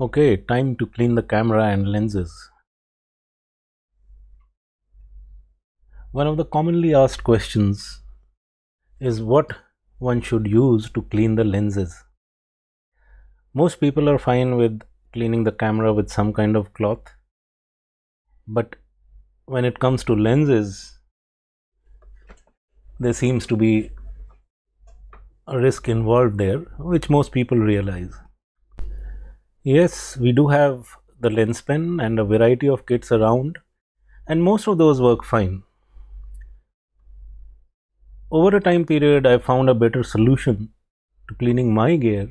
Okay, time to clean the camera and lenses. One of the commonly asked questions is what one should use to clean the lenses. Most people are fine with cleaning the camera with some kind of cloth, but when it comes to lenses, there seems to be a risk involved there, which most people realize. Yes, we do have the lens pen and a variety of kits around and most of those work fine. Over a time period, I found a better solution to cleaning my gear,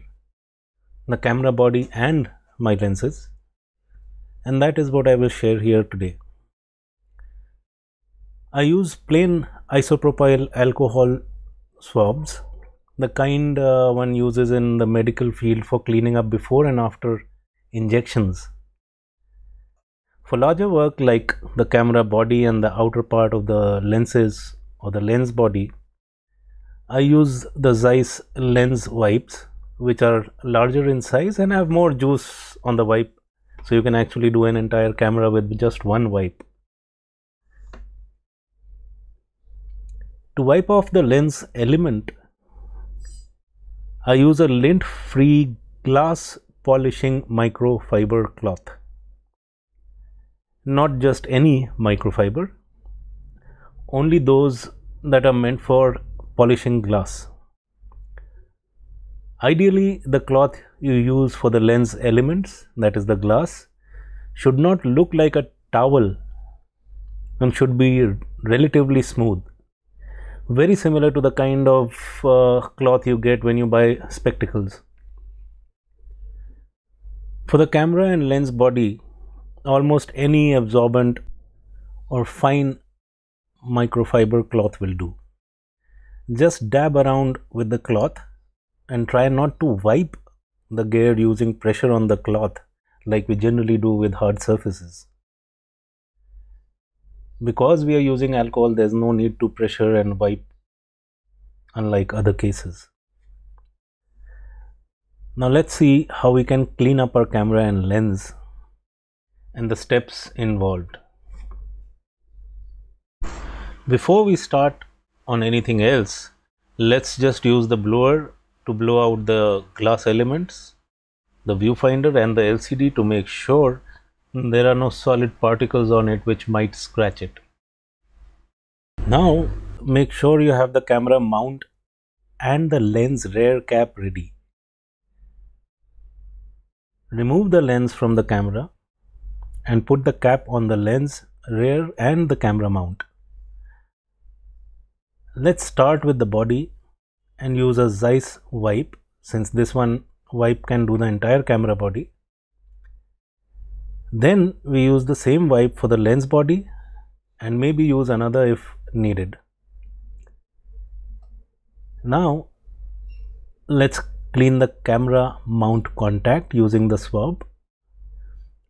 the camera body and my lenses and that is what I will share here today. I use plain isopropyl alcohol swabs the kind uh, one uses in the medical field for cleaning up before and after injections. For larger work like the camera body and the outer part of the lenses or the lens body, I use the Zeiss lens wipes which are larger in size and have more juice on the wipe so you can actually do an entire camera with just one wipe. To wipe off the lens element I use a lint-free glass polishing microfiber cloth. Not just any microfiber, only those that are meant for polishing glass. Ideally, the cloth you use for the lens elements, that is the glass, should not look like a towel and should be relatively smooth very similar to the kind of uh, cloth you get when you buy spectacles. For the camera and lens body, almost any absorbent or fine microfiber cloth will do. Just dab around with the cloth and try not to wipe the gear using pressure on the cloth like we generally do with hard surfaces because we are using alcohol there's no need to pressure and wipe unlike other cases now let's see how we can clean up our camera and lens and the steps involved before we start on anything else let's just use the blower to blow out the glass elements the viewfinder and the LCD to make sure there are no solid particles on it which might scratch it. Now make sure you have the camera mount and the lens rear cap ready. Remove the lens from the camera and put the cap on the lens rear and the camera mount. Let's start with the body and use a Zeiss wipe since this one wipe can do the entire camera body then we use the same wipe for the lens body and maybe use another if needed. Now let's clean the camera mount contact using the swab.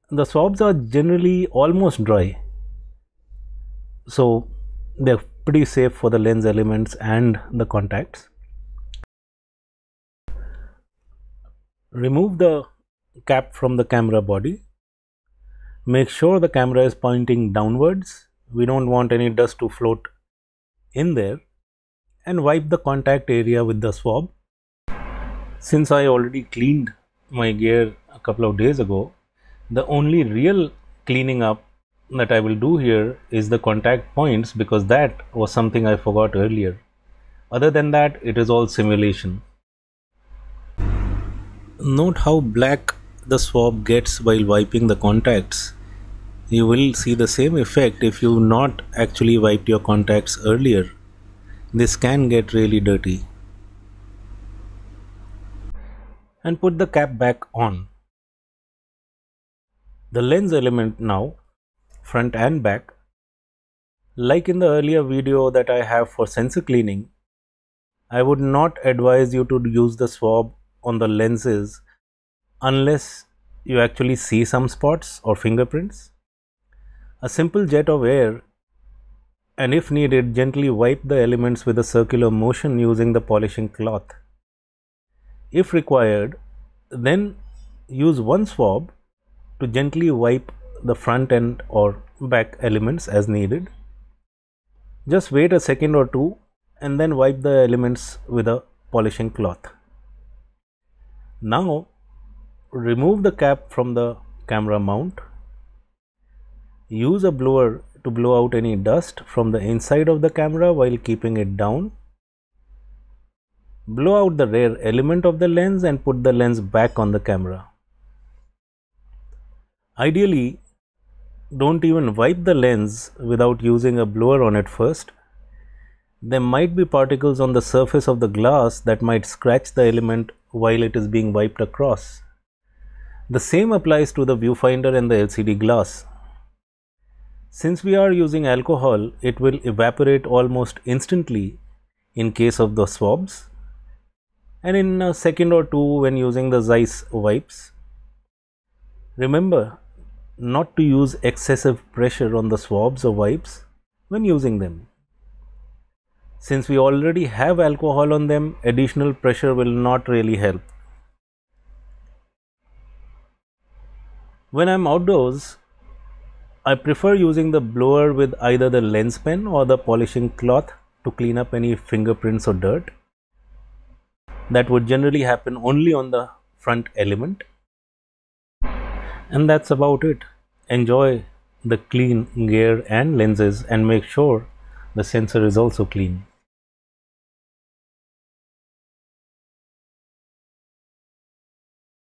The swabs are generally almost dry so they're pretty safe for the lens elements and the contacts. Remove the cap from the camera body Make sure the camera is pointing downwards. We don't want any dust to float in there. And wipe the contact area with the swab. Since I already cleaned my gear a couple of days ago, the only real cleaning up that I will do here is the contact points because that was something I forgot earlier. Other than that, it is all simulation. Note how black the swab gets while wiping the contacts you will see the same effect if you not actually wiped your contacts earlier. This can get really dirty. And put the cap back on. The lens element now, front and back, like in the earlier video that I have for sensor cleaning, I would not advise you to use the swab on the lenses unless you actually see some spots or fingerprints. A simple jet of air and if needed gently wipe the elements with a circular motion using the polishing cloth. If required, then use one swab to gently wipe the front end or back elements as needed. Just wait a second or two and then wipe the elements with a polishing cloth. Now remove the cap from the camera mount. Use a blower to blow out any dust from the inside of the camera while keeping it down. Blow out the rear element of the lens and put the lens back on the camera. Ideally, don't even wipe the lens without using a blower on it first. There might be particles on the surface of the glass that might scratch the element while it is being wiped across. The same applies to the viewfinder and the LCD glass. Since we are using alcohol, it will evaporate almost instantly in case of the swabs and in a second or two when using the Zeiss wipes. Remember not to use excessive pressure on the swabs or wipes when using them. Since we already have alcohol on them, additional pressure will not really help. When I'm outdoors, I prefer using the blower with either the lens pen or the polishing cloth to clean up any fingerprints or dirt. That would generally happen only on the front element. And that's about it. Enjoy the clean gear and lenses and make sure the sensor is also clean.